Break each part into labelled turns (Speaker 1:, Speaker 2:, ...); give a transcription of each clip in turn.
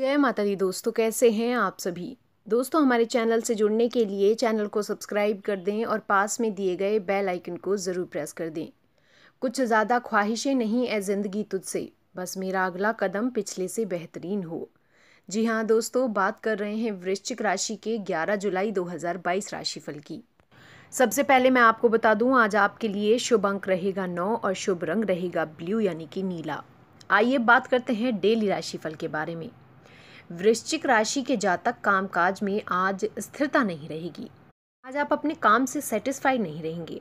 Speaker 1: जय माता दी दोस्तों तो कैसे हैं आप सभी दोस्तों हमारे चैनल से जुड़ने के लिए चैनल को सब्सक्राइब कर दें और पास में दिए गए बेल आइकन को ज़रूर प्रेस कर दें कुछ ज़्यादा ख्वाहिशें नहीं ए ज़िंदगी तुझसे बस मेरा अगला कदम पिछले से बेहतरीन हो जी हाँ दोस्तों बात कर रहे हैं वृश्चिक राशि के 11 जुलाई 2022 राशिफल की सबसे पहले मैं आपको बता दूं आज आपके लिए शुभ अंक रहेगा नौ और शुभ रंग रहेगा ब्लू यानी कि नीला आइए बात करते हैं डेली राशिफल के बारे में वृश्चिक राशि के जातक कामकाज में आज स्थिरता नहीं रहेगी आज आप अपने काम से सेटिस्फाइड नहीं रहेंगे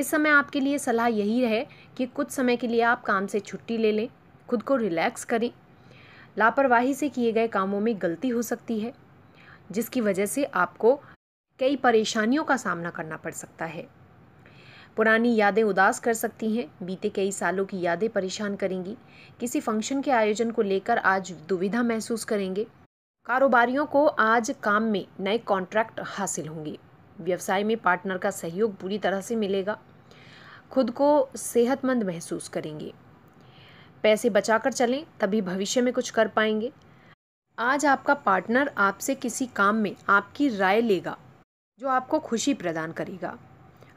Speaker 1: इस समय आपके लिए सलाह यही है कि कुछ समय के लिए आप काम से छुट्टी ले लें खुद को रिलैक्स करें लापरवाही से किए गए कामों में गलती हो सकती है जिसकी वजह से आपको कई परेशानियों का सामना करना पड़ सकता है पुरानी यादें उदास कर सकती हैं बीते कई सालों की यादें परेशान करेंगी किसी फंक्शन के आयोजन को लेकर आज दुविधा महसूस करेंगे कारोबारियों को आज काम में नए कॉन्ट्रैक्ट हासिल होंगे व्यवसाय में पार्टनर का सहयोग पूरी तरह से मिलेगा खुद को सेहतमंद महसूस करेंगे पैसे बचाकर चलें तभी भविष्य में कुछ कर पाएंगे आज आपका पार्टनर आपसे किसी काम में आपकी राय लेगा जो आपको खुशी प्रदान करेगा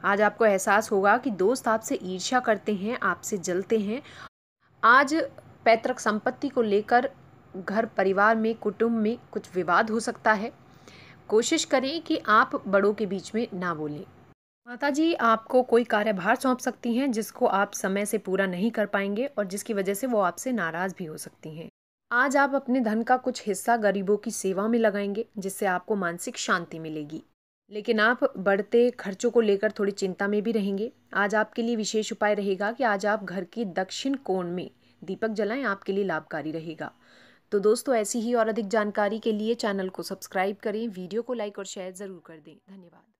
Speaker 1: आज आपको एहसास होगा कि दोस्त आपसे ईर्ष्या करते हैं आपसे जलते हैं आज पैतृक संपत्ति को लेकर घर परिवार में कुटुंब में कुछ विवाद हो सकता है कोशिश करें कि आप बड़ों के बीच में ना बोलें माता जी आपको कोई कार्यभार सौंप सकती हैं जिसको आप समय से पूरा नहीं कर पाएंगे और जिसकी वजह से वो आपसे नाराज़ भी हो सकती हैं आज आप अपने धन का कुछ हिस्सा गरीबों की सेवा में लगाएंगे जिससे आपको मानसिक शांति मिलेगी लेकिन आप बढ़ते खर्चों को लेकर थोड़ी चिंता में भी रहेंगे आज आपके लिए विशेष उपाय रहेगा कि आज आप घर की दक्षिण कोण में दीपक जलाएं आपके लिए लाभकारी रहेगा तो दोस्तों ऐसी ही और अधिक जानकारी के लिए चैनल को सब्सक्राइब करें वीडियो को लाइक और शेयर ज़रूर कर दें धन्यवाद